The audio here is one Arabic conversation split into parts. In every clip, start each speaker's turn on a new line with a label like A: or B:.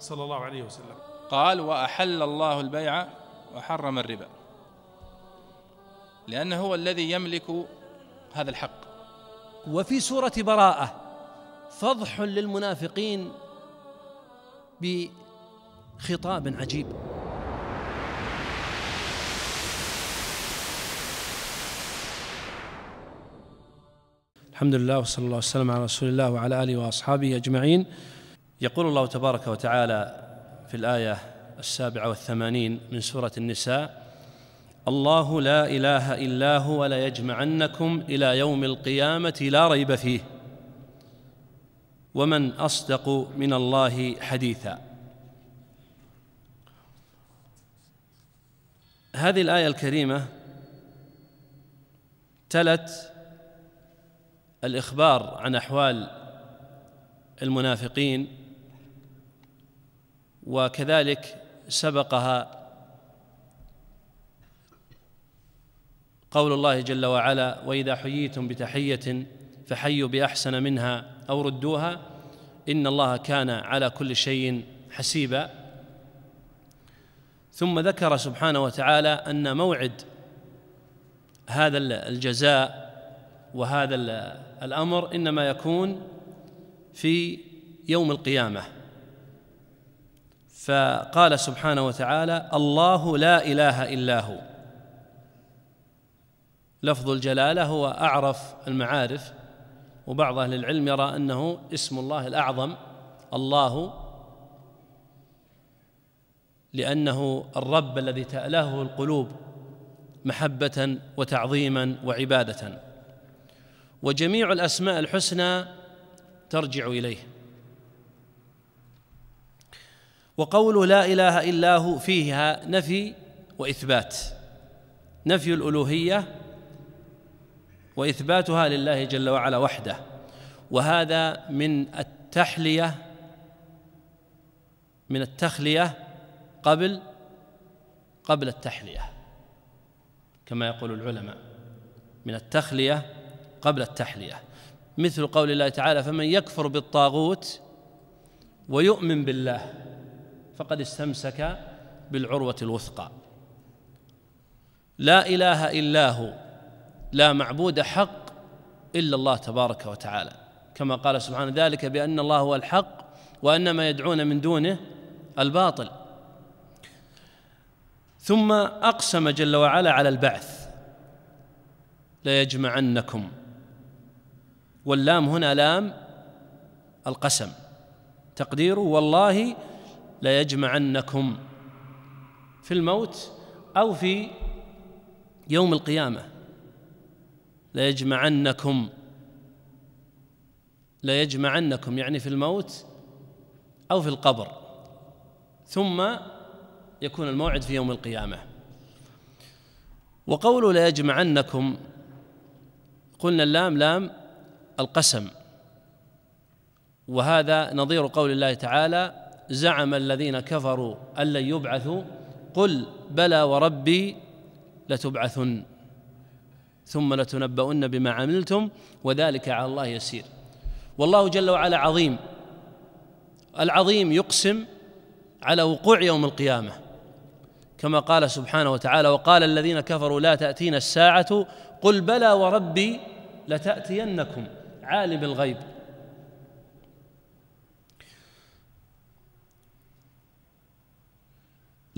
A: صلى الله عليه وسلم قال وأحل الله البيع وحرم الربا لأنه هو الذي يملك هذا الحق وفي سورة براءة فضح للمنافقين بخطاب عجيب الحمد لله وصلى الله وسلم على رسول الله وعلى آله وأصحابه أجمعين يقول الله تبارك وتعالى في الآية السابعة والثمانين من سورة النساء الله لا إله إلا هو ليجمعنكم إلى يوم القيامة لا ريب فيه ومن أصدق من الله حديثا هذه الآية الكريمة تلت الإخبار عن أحوال المنافقين وكذلك سبقها قول الله جل وعلا واذا حييتم بتحيه فحيوا باحسن منها او ردوها ان الله كان على كل شيء حسيبا ثم ذكر سبحانه وتعالى ان موعد هذا الجزاء وهذا الامر انما يكون في يوم القيامه فقال سبحانه وتعالى الله لا اله الا هو لفظ الجلاله هو اعرف المعارف وبعض اهل العلم يرى انه اسم الله الاعظم الله لانه الرب الذي تالهه القلوب محبه وتعظيما وعباده وجميع الاسماء الحسنى ترجع اليه وقول لا اله الا هو فيها نفي واثبات نفي الالوهيه واثباتها لله جل وعلا وحده وهذا من التحليه من التخليه قبل قبل التحليه كما يقول العلماء من التخليه قبل التحليه مثل قول الله تعالى فمن يكفر بالطاغوت ويؤمن بالله فقد استمسك بالعروة الوثقى لا إله إلا هو لا معبود حق إلا الله تبارك وتعالى كما قال سبحانه ذلك بأن الله هو الحق وأن ما يدعون من دونه الباطل ثم أقسم جل وعلا على البعث ليجمعنكم واللام هنا لام القسم تقديره والله ليجمعنكم في الموت أو في يوم القيامة ليجمعنكم ليجمعنكم يعني في الموت أو في القبر ثم يكون الموعد في يوم القيامة وقول ليجمعنكم قلنا اللام لام القسم وهذا نظير قول الله تعالى زعم الذين كفروا أن لن يبعثوا قل بلى وربي لتبعثن ثم لتنبؤن بما عملتم وذلك على الله يسير والله جل وعلا عظيم العظيم يقسم على وقوع يوم القيامه كما قال سبحانه وتعالى وقال الذين كفروا لا تأتينا الساعة قل بلى وربي لتأتينكم عالم الغيب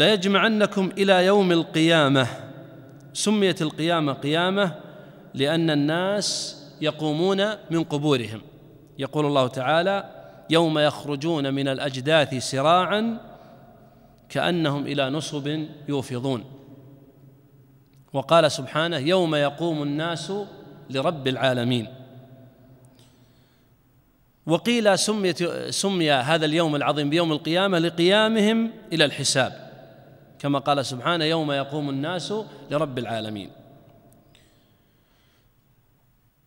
A: ليجمعنكم الى يوم القيامه سميت القيامه قيامه لان الناس يقومون من قبورهم يقول الله تعالى يوم يخرجون من الاجداث سراعا كانهم الى نصب يوفضون وقال سبحانه يوم يقوم الناس لرب العالمين وقيل سميت سمي هذا اليوم العظيم بيوم القيامه لقيامهم الى الحساب كما قال سبحانه يوم يقوم الناس لرب العالمين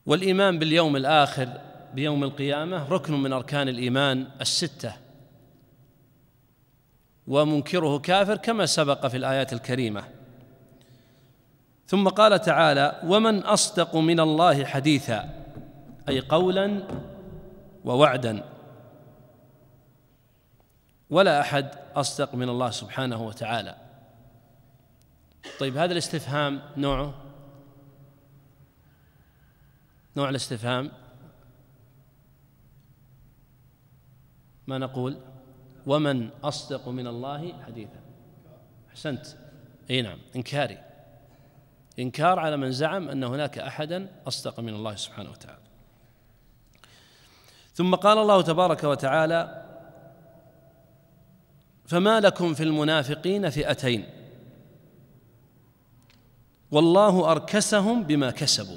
A: والايمان باليوم الاخر بيوم القيامه ركن من اركان الايمان السته ومنكره كافر كما سبق في الايات الكريمه ثم قال تعالى ومن اصدق من الله حديثا اي قولا ووعدا ولا احد اصدق من الله سبحانه وتعالى طيب هذا الاستفهام نوعه نوع الاستفهام ما نقول ومن أصدق من الله حديثا أحسنت أي نعم إنكاري إنكار على من زعم أن هناك أحدا أصدق من الله سبحانه وتعالى ثم قال الله تبارك وتعالى فما لكم في المنافقين فئتين والله أركسهم بما كسبوا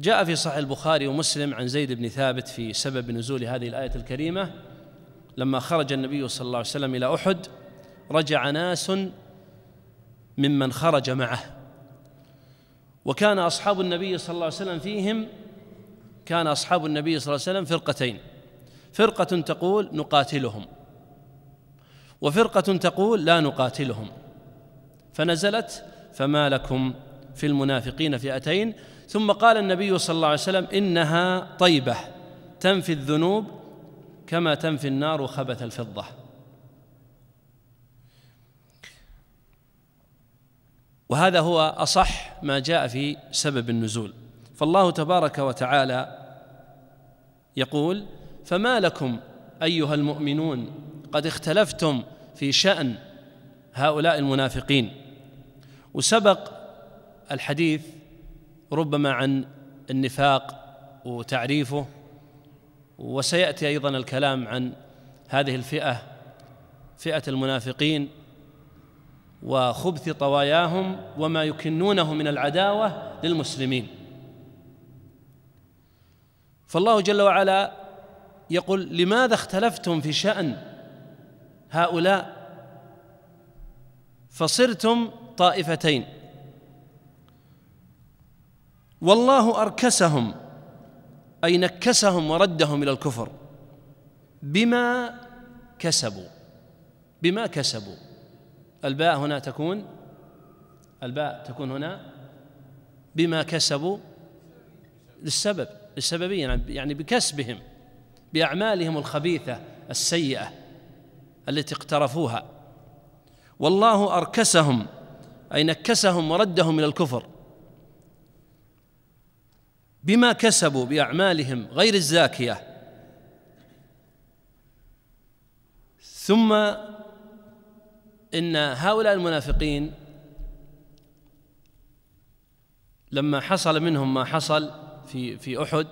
A: جاء في صحيح البخاري ومسلم عن زيد بن ثابت في سبب نزول هذه الآية الكريمة لما خرج النبي صلى الله عليه وسلم إلى أحد رجع ناس ممن خرج معه وكان أصحاب النبي صلى الله عليه وسلم فيهم كان أصحاب النبي صلى الله عليه وسلم فرقتين فرقة تقول نقاتلهم وفرقة تقول لا نقاتلهم فنزلت فما لكم في المنافقين فئتين ثم قال النبي صلى الله عليه وسلم انها طيبه تنفي الذنوب كما تنفي النار خبث الفضه وهذا هو اصح ما جاء في سبب النزول فالله تبارك وتعالى يقول فما لكم ايها المؤمنون قد اختلفتم في شان هؤلاء المنافقين وسبق الحديث ربما عن النفاق وتعريفه وسياتي ايضا الكلام عن هذه الفئه فئه المنافقين وخبث طواياهم وما يكنونه من العداوه للمسلمين فالله جل وعلا يقول لماذا اختلفتم في شان هؤلاء فصرتم طائفتين والله أركسهم أي نكسهم وردهم إلى الكفر بما كسبوا بما كسبوا الباء هنا تكون الباء تكون هنا بما كسبوا للسبب للسببية يعني بكسبهم بأعمالهم الخبيثة السيئة التي اقترفوها والله أركسهم أي نكسهم وردهم إلى الكفر بما كسبوا بأعمالهم غير الزاكية ثم إن هؤلاء المنافقين لما حصل منهم ما حصل في في أحد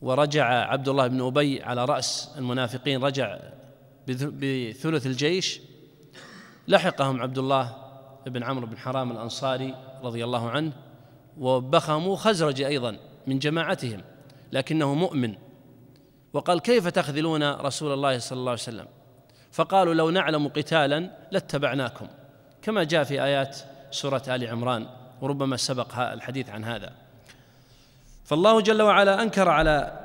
A: ورجع عبد الله بن أبي على رأس المنافقين رجع بثلث الجيش لحقهم عبد الله بن عمرو بن حرام الأنصاري رضي الله عنه وبخامو خزرجي أيضا من جماعتهم لكنه مؤمن وقال كيف تخذلون رسول الله صلى الله عليه وسلم فقالوا لو نعلم قتالا لاتبعناكم كما جاء في آيات سورة آل عمران وربما سبق الحديث عن هذا فالله جل وعلا أنكر على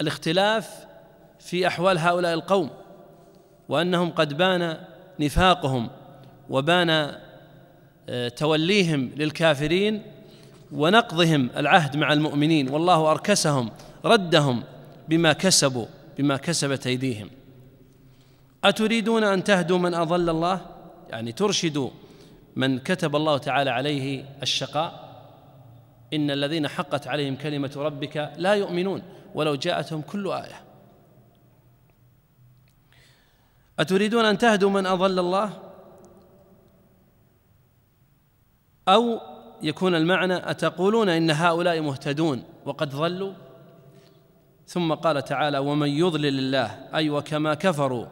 A: الاختلاف في أحوال هؤلاء القوم وأنهم قد بان نفاقهم وبان آه، توليهم للكافرين ونقضهم العهد مع المؤمنين والله اركسهم ردهم بما كسبوا بما كسبت ايديهم اتريدون ان تهدوا من اضل الله يعني ترشدوا من كتب الله تعالى عليه الشقاء ان الذين حقت عليهم كلمه ربك لا يؤمنون ولو جاءتهم كل ايه اتريدون ان تهدوا من اضل الله أو يكون المعنى أتقولون إن هؤلاء مهتدون وقد ضلوا ثم قال تعالى ومن يضلل الله أي أيوة وكما كفروا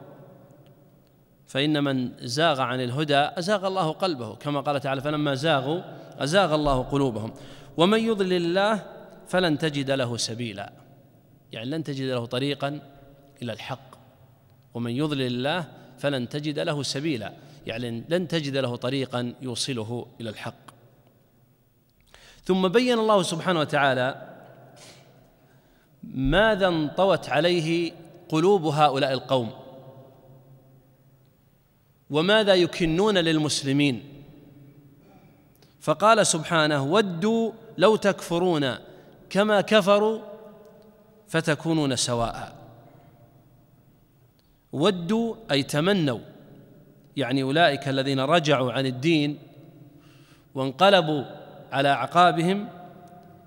A: فإن من زاغ عن الهدى أزاغ الله قلبه كما قال تعالى فلما زاغوا أزاغ الله قلوبهم ومن يضلل الله فلن تجد له سبيلا يعني لن تجد له طريقا إلى الحق ومن يضلل الله فلن تجد له سبيلا يعني لن تجد له طريقا يوصله إلى الحق ثم بين الله سبحانه وتعالى ماذا انطوت عليه قلوب هؤلاء القوم وماذا يكنون للمسلمين فقال سبحانه ودوا لو تكفرون كما كفروا فتكونون سواء ودوا اي تمنوا يعني اولئك الذين رجعوا عن الدين وانقلبوا على اعقابهم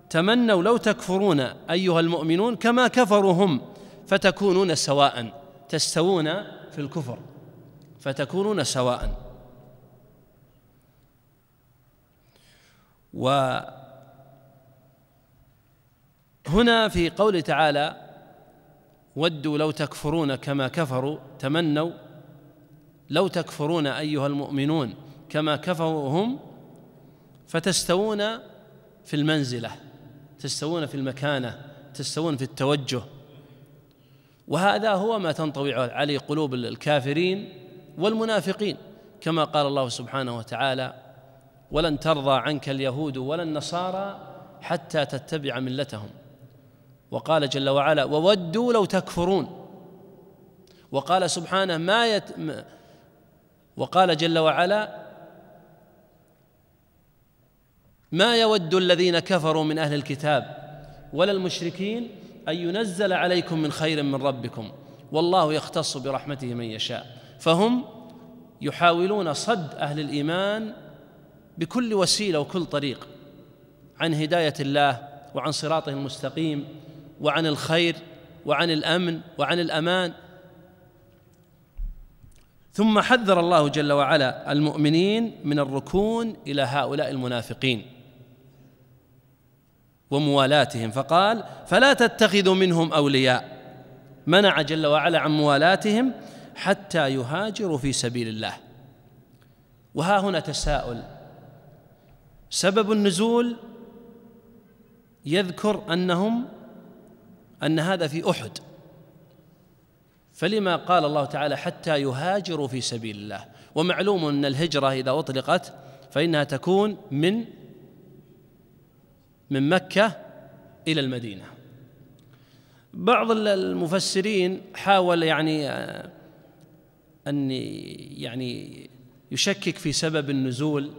A: تمنوا لو تكفرون ايها المؤمنون كما كفروا هم فتكونون سواء تستوون في الكفر فتكونون سواء و هنا في قوله تعالى ودوا لو تكفرون كما كفروا تمنوا لو تكفرون ايها المؤمنون كما كفروا هم فتستوون في المنزله تستوون في المكانه تستوون في التوجه وهذا هو ما تنطوي عليه قلوب الكافرين والمنافقين كما قال الله سبحانه وتعالى ولن ترضى عنك اليهود ولا النصارى حتى تتبع ملتهم وقال جل وعلا وودوا لو تكفرون وقال سبحانه ما يت... وقال جل وعلا ما يود الذين كفروا من اهل الكتاب ولا المشركين ان ينزل عليكم من خير من ربكم والله يختص برحمته من يشاء فهم يحاولون صد اهل الايمان بكل وسيله وكل طريق عن هدايه الله وعن صراطه المستقيم وعن الخير وعن الامن وعن الامان ثم حذر الله جل وعلا المؤمنين من الركون الى هؤلاء المنافقين وموالاتهم فقال فلا تتخذوا منهم اولياء منع جل وعلا عن موالاتهم حتى يهاجروا في سبيل الله وها هنا تساؤل سبب النزول يذكر انهم ان هذا في احد فلما قال الله تعالى حتى يهاجروا في سبيل الله ومعلوم ان الهجره اذا اطلقت فانها تكون من من مكة إلى المدينة بعض المفسرين حاول يعني آه، أن يعني يشكك في سبب النزول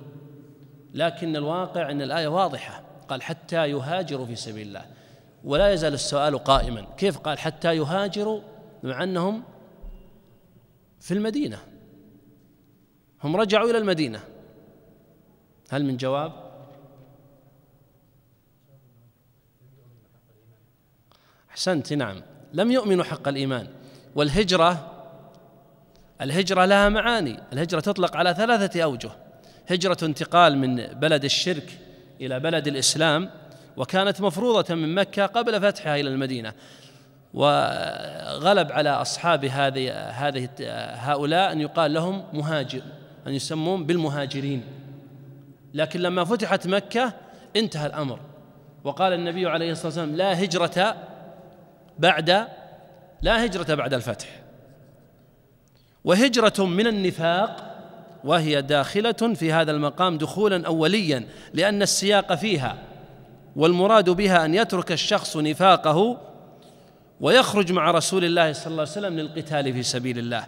A: لكن الواقع أن الآية واضحة قال حتى يهاجروا في سبيل الله ولا يزال السؤال قائما كيف قال حتى يهاجروا مع أنهم في المدينة هم رجعوا إلى المدينة هل من جواب؟ أحسنت نعم لم يؤمنوا حق الإيمان والهجرة الهجرة لها معاني الهجرة تطلق على ثلاثة أوجه هجرة انتقال من بلد الشرك إلى بلد الإسلام وكانت مفروضة من مكة قبل فتحها إلى المدينة وغلب على أصحاب هذه هذه هؤلاء أن يقال لهم مهاجر أن يسمون بالمهاجرين لكن لما فتحت مكة انتهى الأمر وقال النبي عليه الصلاة والسلام لا هجرة بعد لا هجرة بعد الفتح وهجرة من النفاق وهي داخلة في هذا المقام دخولا أوليا لأن السياق فيها والمراد بها أن يترك الشخص نفاقه ويخرج مع رسول الله صلى الله عليه وسلم للقتال في سبيل الله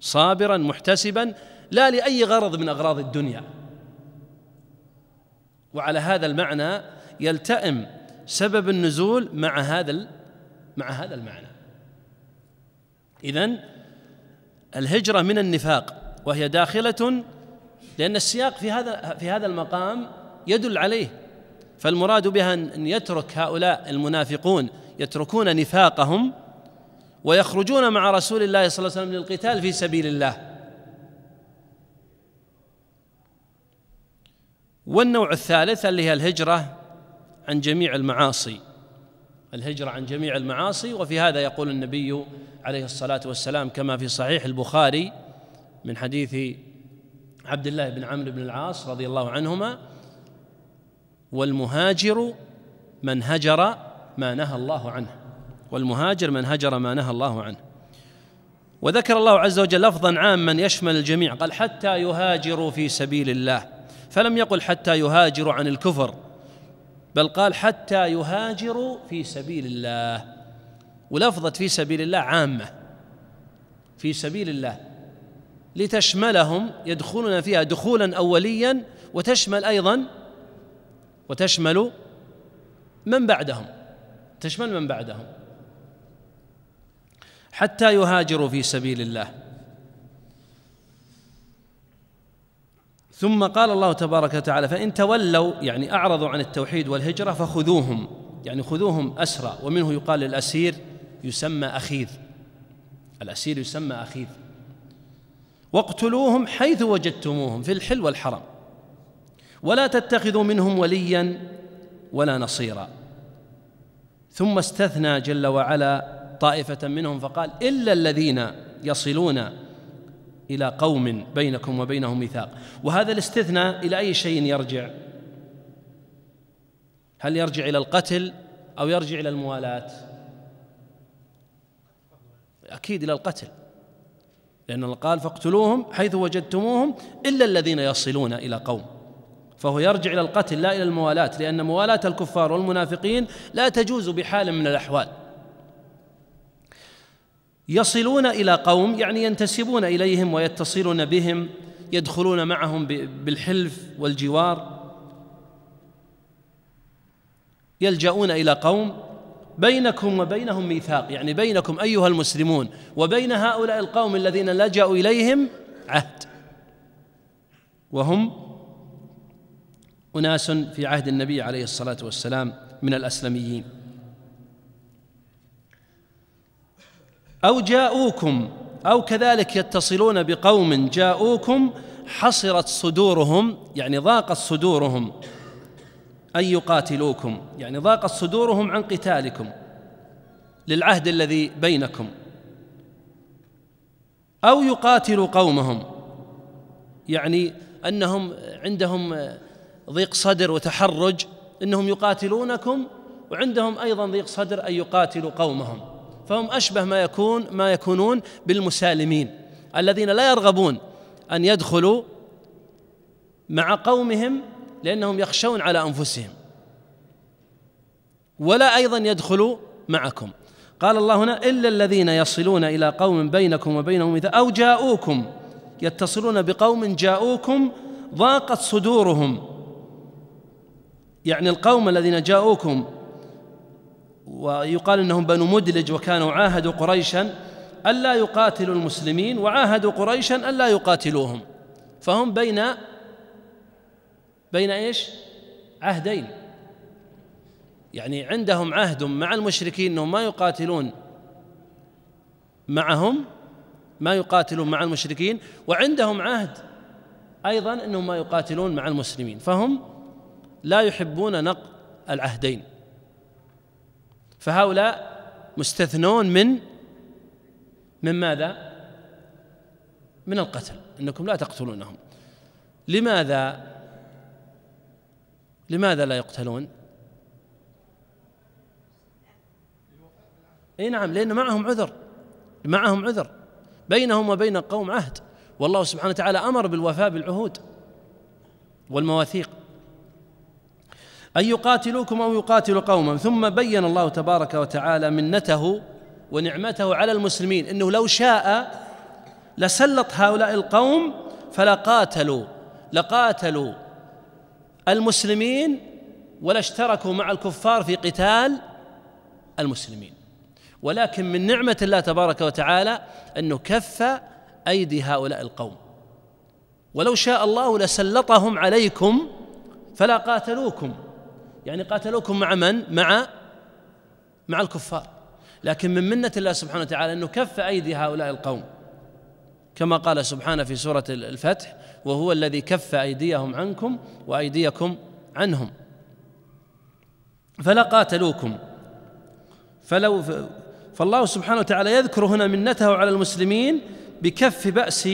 A: صابرا محتسبا لا لأي غرض من أغراض الدنيا وعلى هذا المعنى يلتئم سبب النزول مع هذا مع هذا المعنى إذا الهجرة من النفاق وهي داخلة لأن السياق في هذا في هذا المقام يدل عليه فالمراد بها أن يترك هؤلاء المنافقون يتركون نفاقهم ويخرجون مع رسول الله صلى الله عليه وسلم للقتال في سبيل الله والنوع الثالث اللي هي الهجرة عن جميع المعاصي الهجرة عن جميع المعاصي وفي هذا يقول النبي عليه الصلاة والسلام كما في صحيح البخاري من حديث عبد الله بن عمرو بن العاص رضي الله عنهما والمهاجر من هجر ما نهى الله عنه والمهاجر من هجر ما نهى الله عنه وذكر الله عز وجل لفظا عاما يشمل الجميع قال حتى يهاجروا في سبيل الله فلم يقل حتى يهاجروا عن الكفر بل قال حتى يهاجروا في سبيل الله ولفظة في سبيل الله عامة في سبيل الله لتشملهم يدخلون فيها دخولا أوليا وتشمل أيضا وتشمل من بعدهم تشمل من بعدهم حتى يهاجروا في سبيل الله ثم قال الله تبارك وتعالى فإن تولوا يعني أعرضوا عن التوحيد والهجرة فخذوهم يعني خذوهم أسرى ومنه يقال للأسير يسمى أخيذ الأسير يسمى أخيذ واقتلوهم حيث وجدتموهم في الحل والحرم ولا تتخذوا منهم وليا ولا نصيرا ثم استثنى جل وعلا طائفة منهم فقال إلا الذين يصلون إلى قوم بينكم وبينهم ميثاق وهذا الاستثناء إلى أي شيء يرجع هل يرجع إلى القتل أو يرجع إلى الموالاة أكيد إلى القتل لأن الله قال فاقتلوهم حيث وجدتموهم إلا الذين يصلون إلى قوم فهو يرجع إلى القتل لا إلى الموالاة لأن موالاة الكفار والمنافقين لا تجوز بحال من الأحوال يصلون الى قوم يعني ينتسبون اليهم ويتصلون بهم يدخلون معهم بالحلف والجوار يلجؤون الى قوم بينكم وبينهم ميثاق يعني بينكم ايها المسلمون وبين هؤلاء القوم الذين لجأوا اليهم عهد وهم اناس في عهد النبي عليه الصلاه والسلام من الاسلميين أو جاءوكم أو كذلك يتصلون بقوم جاءوكم حصرت صدورهم يعني ضاقت صدورهم أن يقاتلوكم يعني ضاقت صدورهم عن قتالكم للعهد الذي بينكم أو يقاتلوا قومهم يعني أنهم عندهم ضيق صدر وتحرج أنهم يقاتلونكم وعندهم أيضا ضيق صدر أن يقاتلوا قومهم فهم أشبه ما يكون ما يكونون بالمسالمين الذين لا يرغبون أن يدخلوا مع قومهم لأنهم يخشون على أنفسهم ولا أيضا يدخلوا معكم قال الله هنا إلا الذين يصلون إلى قوم بينكم وبينهم إذا أو جاءوكم يتصلون بقوم جاءوكم ضاقت صدورهم يعني القوم الذين جاءوكم ويقال انهم بنو مدلج وكانوا عاهدوا قريشا الا يقاتلوا المسلمين وعاهدوا قريشا الا يقاتلوهم فهم بين بين ايش؟ عهدين يعني عندهم عهد مع المشركين انهم ما يقاتلون معهم ما يقاتلون مع المشركين وعندهم عهد ايضا انهم ما يقاتلون مع المسلمين فهم لا يحبون نقض العهدين فهؤلاء مستثنون من من ماذا؟ من القتل انكم لا تقتلونهم لماذا لماذا لا يقتلون؟ اي نعم لان معهم عذر معهم عذر بينهم وبين قوم عهد والله سبحانه وتعالى امر بالوفاء بالعهود والمواثيق أن يقاتلوكم أو يقاتلوا قوما ثم بين الله تبارك وتعالى منته ونعمته على المسلمين أنه لو شاء لسلط هؤلاء القوم فلقاتلوا لقاتلوا المسلمين ولا اشتركوا مع الكفار في قتال المسلمين ولكن من نعمة الله تبارك وتعالى أنه كف أيدي هؤلاء القوم ولو شاء الله لسلطهم عليكم فلا قاتلوكم يعني قاتلوكم مع من؟ مع مع الكفار لكن من منة الله سبحانه وتعالى أنه كف أيدي هؤلاء القوم كما قال سبحانه في سورة الفتح وهو الذي كف أيديهم عنكم وأيديكم عنهم فلا قاتلوكم فلو فالله سبحانه وتعالى يذكر هنا منته على المسلمين بكف بأس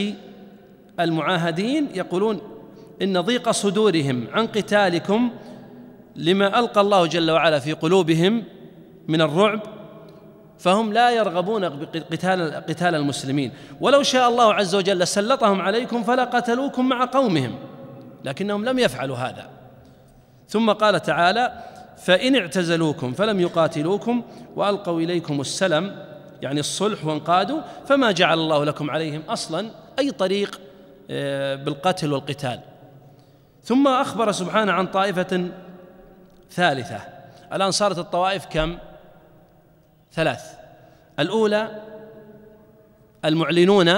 A: المعاهدين يقولون إن ضيق صدورهم عن قتالكم لما القى الله جل وعلا في قلوبهم من الرعب فهم لا يرغبون بقتال قتال المسلمين ولو شاء الله عز وجل سلطهم عليكم فلا قتلوكم مع قومهم لكنهم لم يفعلوا هذا ثم قال تعالى فإن اعتزلوكم فلم يقاتلوكم وألقوا إليكم السلم يعني الصلح وانقادوا فما جعل الله لكم عليهم أصلا أي طريق آه، بالقتل والقتال ثم أخبر سبحانه عن طائفة ثالثة الآن صارت الطوائف كم؟ ثلاث الأولى المعلنون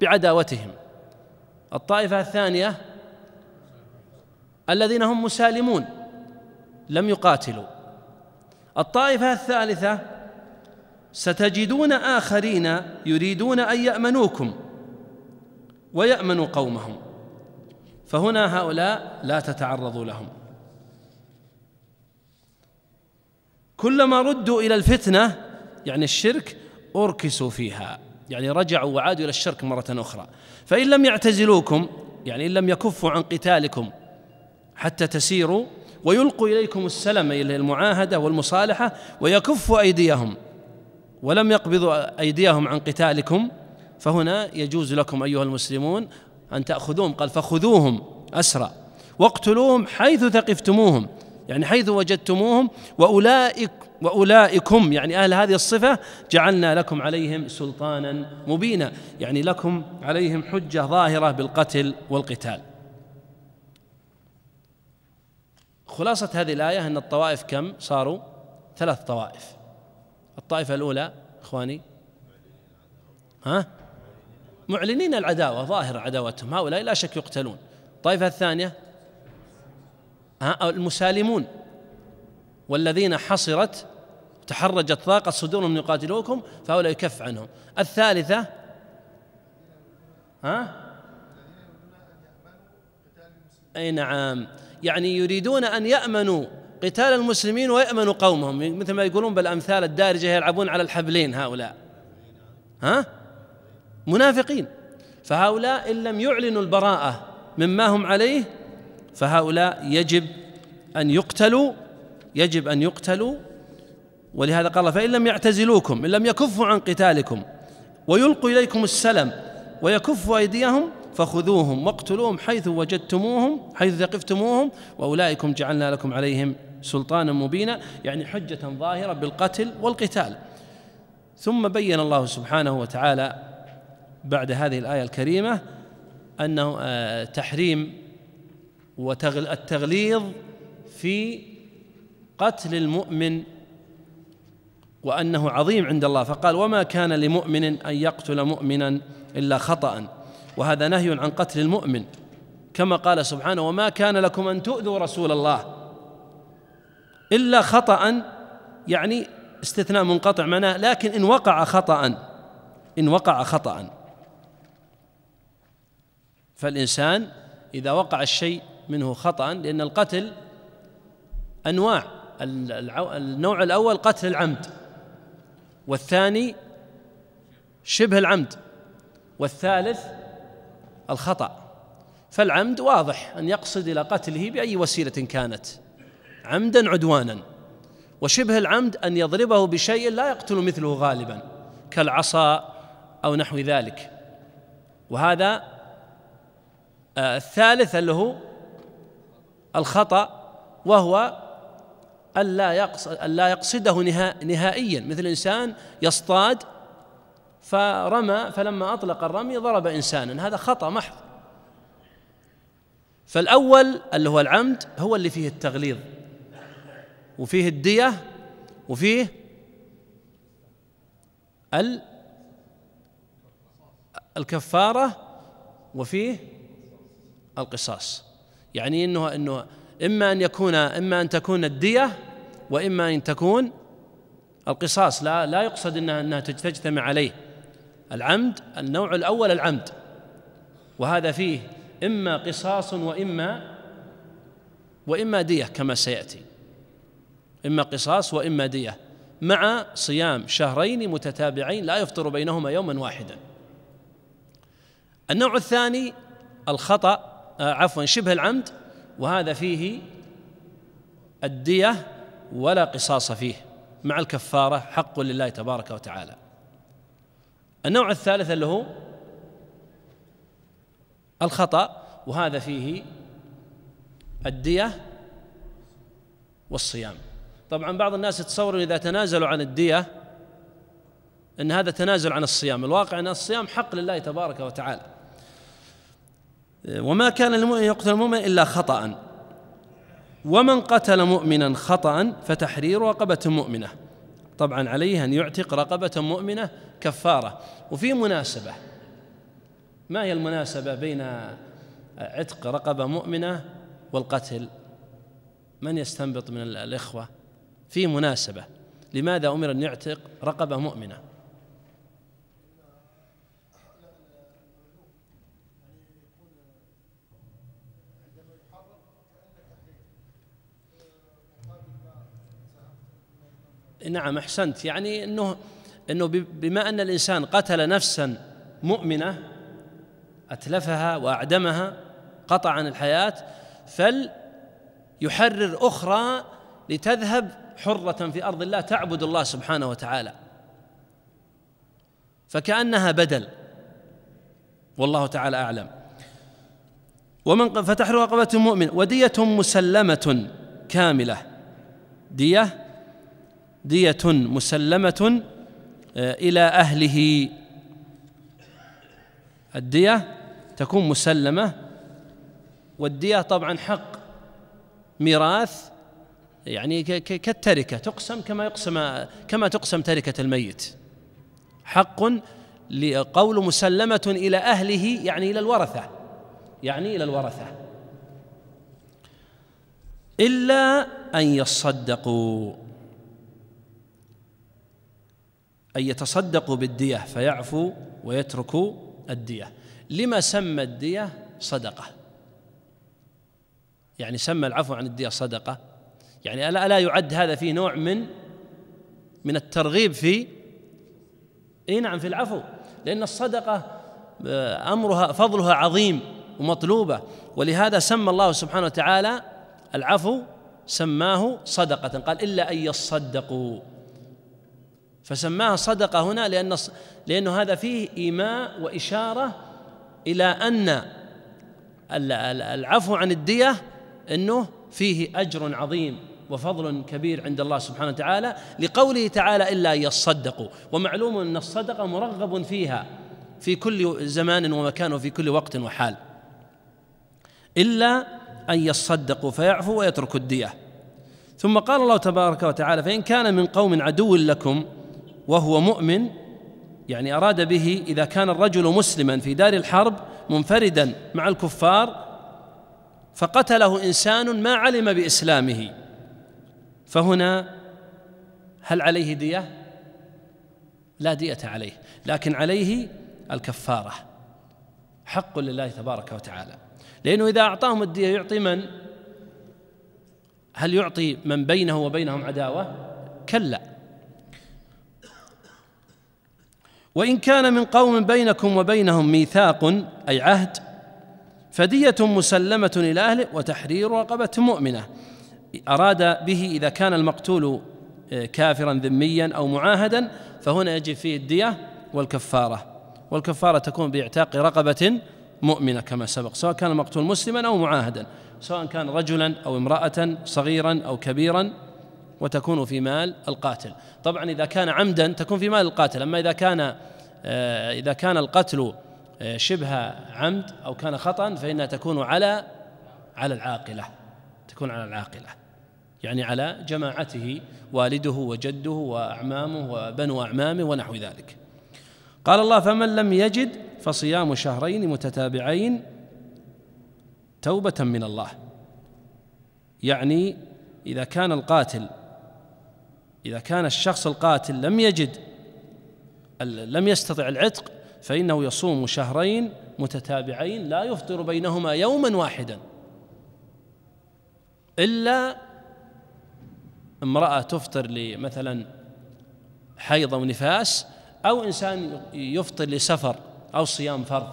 A: بعداوتهم الطائفة الثانية الذين هم مسالمون لم يقاتلوا الطائفة الثالثة ستجدون آخرين يريدون أن يأمنوكم ويأمنوا قومهم فهنا هؤلاء لا تتعرضوا لهم كلما ردوا إلى الفتنة يعني الشرك أركسوا فيها يعني رجعوا وعادوا إلى الشرك مرة أخرى فإن لم يعتزلوكم يعني إن لم يكفوا عن قتالكم حتى تسيروا ويلقوا إليكم السلم إلى المعاهدة والمصالحة ويكفوا أيديهم ولم يقبضوا أيديهم عن قتالكم فهنا يجوز لكم أيها المسلمون أن تأخذوهم قال فخذوهم أسرى واقتلوهم حيث ثقفتموهم يعني حيث وجدتموهم وأولئك وأولئكم يعني أهل هذه الصفة جعلنا لكم عليهم سلطانا مبينا يعني لكم عليهم حجة ظاهرة بالقتل والقتال خلاصة هذه الآية أن الطوائف كم صاروا ثلاث طوائف الطائفة الأولى إخواني ها معلنين العداوة ظاهر عداوتهم هؤلاء لا شك يقتلون الطائفة الثانية المسالمون والذين حصرت تحرجت طاقة صدورهم يقاتلوكم فهؤلاء يكف عنهم الثالثة ها أي نعم يعني يريدون أن يأمنوا قتال المسلمين ويأمنوا قومهم مثل ما يقولون بالأمثال الدارجة يلعبون على الحبلين هؤلاء ها منافقين فهؤلاء إن لم يعلنوا البراءة مما هم عليه فهؤلاء يجب أن يقتلوا يجب أن يقتلوا ولهذا قال فإن لم يعتزلوكم إن لم يكفوا عن قتالكم ويلقوا إليكم السلم ويكفوا أيديهم فخذوهم واقتلوهم حيث وجدتموهم حيث ثقفتموهم وأولئكم جعلنا لكم عليهم سلطانا مبينا يعني حجة ظاهرة بالقتل والقتال ثم بين الله سبحانه وتعالى بعد هذه الآية الكريمة أنه آه، تحريم والتغليظ في قتل المؤمن وأنه عظيم عند الله فقال وما كان لمؤمن أن يقتل مؤمنا إلا خطأ وهذا نهي عن قتل المؤمن كما قال سبحانه وما كان لكم أن تؤذوا رسول الله إلا خطأ يعني استثناء منقطع معناه لكن إن وقع خطأ إن وقع خطأ فالإنسان إذا وقع الشيء منه خطأ لأن القتل أنواع النوع الأول قتل العمد والثاني شبه العمد والثالث الخطأ فالعمد واضح أن يقصد إلى قتله بأي وسيلة كانت عمدا عدوانا وشبه العمد أن يضربه بشيء لا يقتل مثله غالبا كالعصا أو نحو ذلك وهذا آه، الثالث اللي هو الخطأ وهو ألا يقصد ألا يقصده نهائيا مثل إنسان يصطاد فرمى فلما أطلق الرمي ضرب إنسانا هذا خطأ محض فالأول اللي هو العمد هو اللي فيه التغليظ وفيه الدية وفيه الكفارة وفيه القصاص يعني انه انه اما ان يكون اما ان تكون الديه واما ان تكون القصاص لا لا يقصد انها انها تجتمع عليه العمد النوع الاول العمد وهذا فيه اما قصاص واما واما ديه كما سياتي اما قصاص واما ديه مع صيام شهرين متتابعين لا يفطر بينهما يوما واحدا النوع الثاني الخطأ آه، عفوا شبه العمد وهذا فيه الدية ولا قصاص فيه مع الكفارة حق لله تبارك وتعالى النوع الثالث اللي هو الخطأ وهذا فيه الدية والصيام طبعا بعض الناس يتصوروا إذا تنازلوا عن الدية أن هذا تنازل عن الصيام الواقع أن الصيام حق لله تبارك وتعالى وما كان للمؤمن يقتل المؤمن إلا خطأ ومن قتل مؤمنا خطأ فتحرير رقبة مؤمنة طبعا عليه أن يعتق رقبة مؤمنة كفارة وفي مناسبة ما هي المناسبة بين عتق رقبة مؤمنة والقتل من يستنبط من الإخوة في مناسبة لماذا أمر أن يعتق رقبة مؤمنة نعم احسنت يعني انه انه بما ان الانسان قتل نفسا مؤمنه اتلفها واعدمها قطع عن الحياه فل يحرر اخرى لتذهب حره في ارض الله تعبد الله سبحانه وتعالى فكانها بدل والله تعالى اعلم ومن فتحر رقبه مؤمن وديه مسلمه كامله ديه دية مسلمة آه، إلى أهله الدية تكون مسلمة والدية طبعا حق ميراث يعني كالتركة تقسم كما يقسم كما تقسم تركة الميت حق قول مسلمة إلى أهله يعني إلى الورثة يعني إلى الورثة إلا أن يصدقوا أن يتصدقوا بالدية فيعفوا ويتركوا الدية لما سمى الدية صدقة يعني سمى العفو عن الدية صدقة يعني ألا, ألا يعد هذا فيه نوع من من الترغيب في اي نعم في العفو لأن الصدقة آه، أمرها فضلها عظيم ومطلوبة ولهذا سمى الله سبحانه وتعالى العفو سماه صدقة قال إلا أن يصدقوا فسماها صدقة هنا لأن لأنه هذا فيه إيماء وإشارة إلى أن العفو عن الدية أنه فيه أجر عظيم وفضل كبير عند الله سبحانه وتعالى لقوله تعالى إلا يصدقوا ومعلوم أن الصدقة مرغب فيها في كل زمان ومكان وفي كل وقت وحال إلا أن يصدقوا فيعفوا ويتركوا الدية ثم قال الله تبارك وتعالى فإن كان من قوم عدو لكم وهو مؤمن يعني أراد به إذا كان الرجل مسلما في دار الحرب منفردا مع الكفار فقتله إنسان ما علم بإسلامه فهنا هل عليه دية؟ لا دية عليه لكن عليه الكفارة حق لله تبارك وتعالى لأنه إذا أعطاهم الدية يعطي من؟ هل يعطي من بينه وبينهم عداوة؟ كلا وإن كان من قوم بينكم وبينهم ميثاق أي عهد فدية مسلمة إلى أهله وتحرير رقبة مؤمنة أراد به إذا كان المقتول آه، كافرا ذميا أو معاهدا فهنا يجب فيه الدية والكفارة والكفارة تكون بإعتاق رقبة مؤمنة كما سبق سواء كان المقتول مسلما أو معاهدا سواء كان رجلا أو امرأة صغيرا أو كبيرا وتكون في مال القاتل طبعا إذا كان عمدا تكون في مال القاتل أما إذا كان آه، إذا كان القتل آه، شبه عمد أو كان خطأ فإنها تكون على على العاقلة تكون على العاقلة يعني على جماعته والده وجده وأعمامه وبنو أعمامه ونحو ذلك قال الله فمن لم يجد فصيام شهرين متتابعين توبة من الله يعني إذا كان القاتل إذا كان الشخص القاتل لم يجد لم يستطع العتق فإنه يصوم شهرين متتابعين لا يفطر بينهما يوما واحدا إلا امرأة تفطر لمثلا حيض أو نفاس أو إنسان يفطر لسفر أو صيام فرض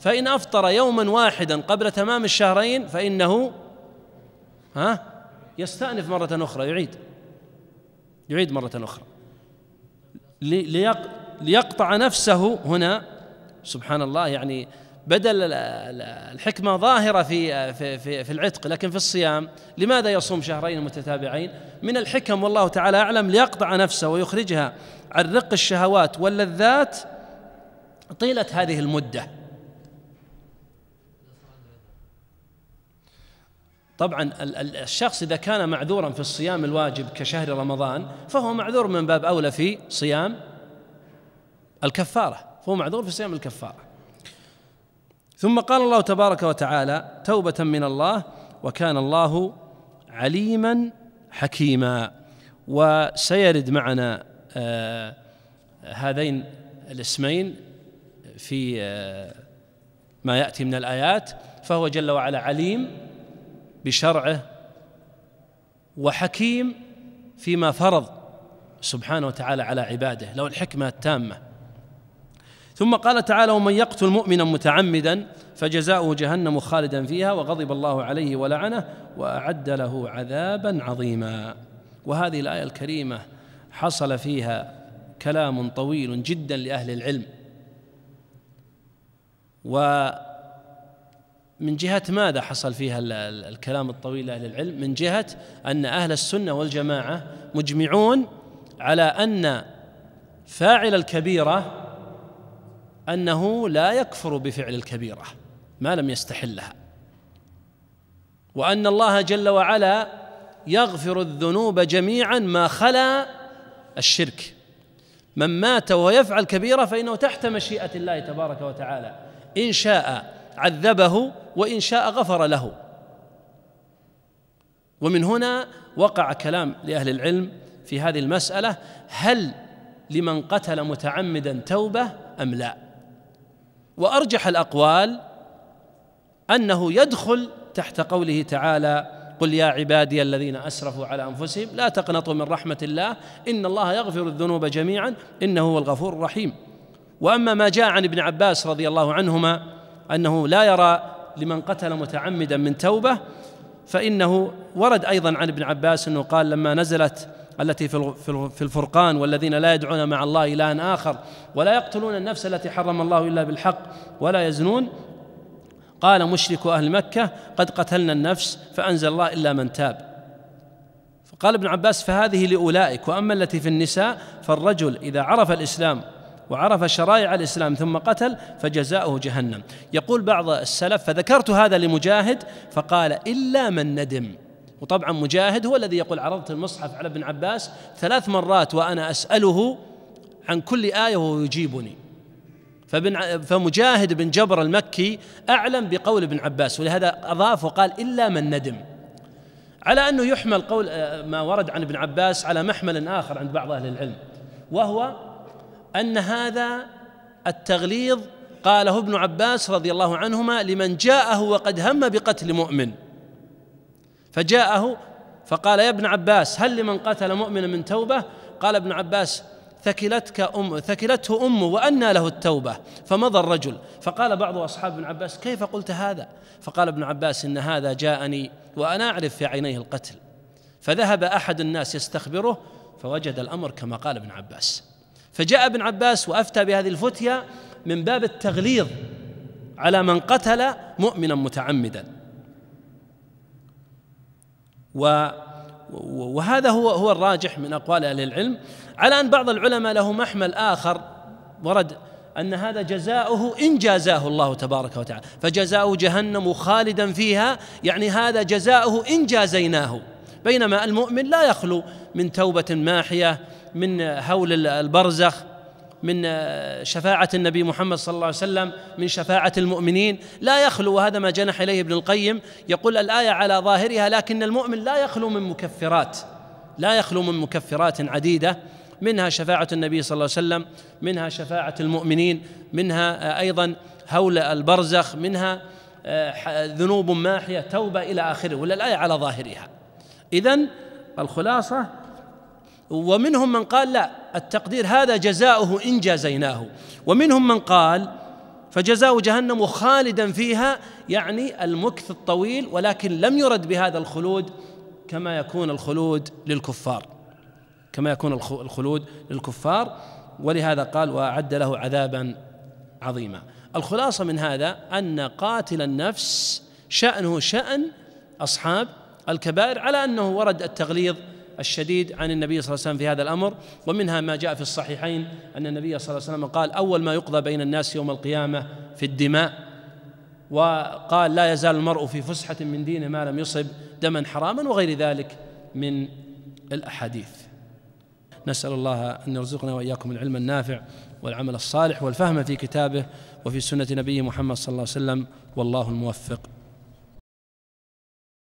A: فإن أفطر يوما واحدا قبل تمام الشهرين فإنه ها يستأنف مرة أخرى يعيد يعيد مرة أخرى ليقطع نفسه هنا سبحان الله يعني بدل الحكمة ظاهرة في في في, في العتق لكن في الصيام لماذا يصوم شهرين متتابعين؟ من الحكم والله تعالى أعلم ليقطع نفسه ويخرجها عن رق الشهوات واللذات طيلة هذه المدة طبعا الشخص إذا كان معذورا في الصيام الواجب كشهر رمضان فهو معذور من باب أولى في صيام الكفارة فهو معذور في صيام الكفارة ثم قال الله تبارك وتعالى توبة من الله وكان الله عليما حكيما وسيرد معنا آه، هذين الاسمين في آه، ما ياتي من الايات فهو جل وعلا عليم بشرعه وحكيم فيما فرض سبحانه وتعالى على عباده له الحكمه التامه ثم قال تعالى ومن يقتل مؤمنا متعمدا فجزاؤه جهنم خالدا فيها وغضب الله عليه ولعنه واعد له عذابا عظيما وهذه الايه الكريمه حصل فيها كلام طويل جدا لاهل العلم و من جهة ماذا حصل فيها الكلام الطويل لأهل العلم من جهة أن أهل السنة والجماعة مجمعون على أن فاعل الكبيرة أنه لا يكفر بفعل الكبيرة ما لم يستحلها وأن الله جل وعلا يغفر الذنوب جميعا ما خلا الشرك من مات ويفعل كبيرة فإنه تحت مشيئة الله تبارك وتعالى إن شاء عذبه وان شاء غفر له ومن هنا وقع كلام لاهل العلم في هذه المساله هل لمن قتل متعمدا توبه ام لا وارجح الاقوال انه يدخل تحت قوله تعالى قل يا عبادي الذين اسرفوا على انفسهم لا تقنطوا من رحمه الله ان الله يغفر الذنوب جميعا انه هو الغفور الرحيم واما ما جاء عن ابن عباس رضي الله عنهما أنه لا يرى لمن قتل متعمدا من توبة فإنه ورد أيضا عن ابن عباس أنه قال لما نزلت التي في الفرقان والذين لا يدعون مع الله إلها آخر ولا يقتلون النفس التي حرم الله إلا بالحق ولا يزنون قال مشرك أهل مكة قد قتلنا النفس فأنزل الله إلا من تاب فقال ابن عباس فهذه لأولئك وأما التي في النساء فالرجل إذا عرف الإسلام وعرف شرائع الإسلام ثم قتل فجزاؤه جهنم يقول بعض السلف فذكرت هذا لمجاهد فقال إلا من ندم وطبعا مجاهد هو الذي يقول عرضت المصحف على ابن عباس ثلاث مرات وأنا أسأله عن كل آية وهو يجيبني فبن فمجاهد بن جبر المكي أعلم بقول ابن عباس ولهذا أضاف وقال إلا من ندم على أنه يحمل قول آه، ما ورد عن ابن عباس على محمل آخر عند بعض أهل العلم وهو ان هذا التغليظ قاله ابن عباس رضي الله عنهما لمن جاءه وقد هم بقتل مؤمن فجاءه فقال يا ابن عباس هل لمن قتل مؤمنا من توبه قال ابن عباس ثكلتك أم ثكلته أمه وأنى له التوبة فمضى الرجل فقال بعض أصحاب ابن عباس كيف قلت هذا فقال ابن عباس إن هذا جاءني وأنا أعرف في عينيه القتل فذهب أحد الناس يستخبره فوجد الأمر كما قال ابن عباس فجاء ابن عباس وافتى بهذه الفتيا من باب التغليظ على من قتل مؤمنا متعمدا و وهذا هو هو الراجح من اقوال اهل العلم على ان بعض العلماء له محمل اخر ورد ان هذا جزاؤه ان جازاه الله تبارك وتعالى فجزاؤه جهنم خالدا فيها يعني هذا جزاؤه ان جازيناه بينما المؤمن لا يخلو من توبه ماحيه من هول البرزخ من شفاعة النبي محمد صلى الله عليه وسلم من شفاعة المؤمنين لا يخلو وهذا ما جنح إليه ابن القيم يقول الآية على ظاهرها لكن المؤمن لا يخلو من مكفرات لا يخلو من مكفرات عديدة منها شفاعة النبي صلى الله عليه وسلم منها شفاعة المؤمنين منها أيضا هول البرزخ منها آه، ذنوب ماحية توبة إلى آخره ولا الآية على ظاهرها إذن الخلاصة ومنهم من قال لا التقدير هذا جزاؤه إن جازيناه ومنهم من قال فجزاء جهنم خالدا فيها يعني المكث الطويل ولكن لم يرد بهذا الخلود كما يكون الخلود للكفار كما يكون الخلود للكفار ولهذا قال وأعد له عذابا عظيما الخلاصة من هذا أن قاتل النفس شأنه شأن أصحاب الكبائر على أنه ورد التغليظ الشديد عن النبي صلى الله عليه وسلم في هذا الأمر ومنها ما جاء في الصحيحين أن النبي صلى الله عليه وسلم قال أول ما يقضى بين الناس يوم القيامة في الدماء وقال لا يزال المرء في فسحة من دينه ما لم يصب دما حراما وغير ذلك من الأحاديث نسأل الله أن يرزقنا وإياكم العلم النافع والعمل الصالح والفهم في كتابه وفي سنة نبيه محمد صلى الله عليه وسلم والله الموفق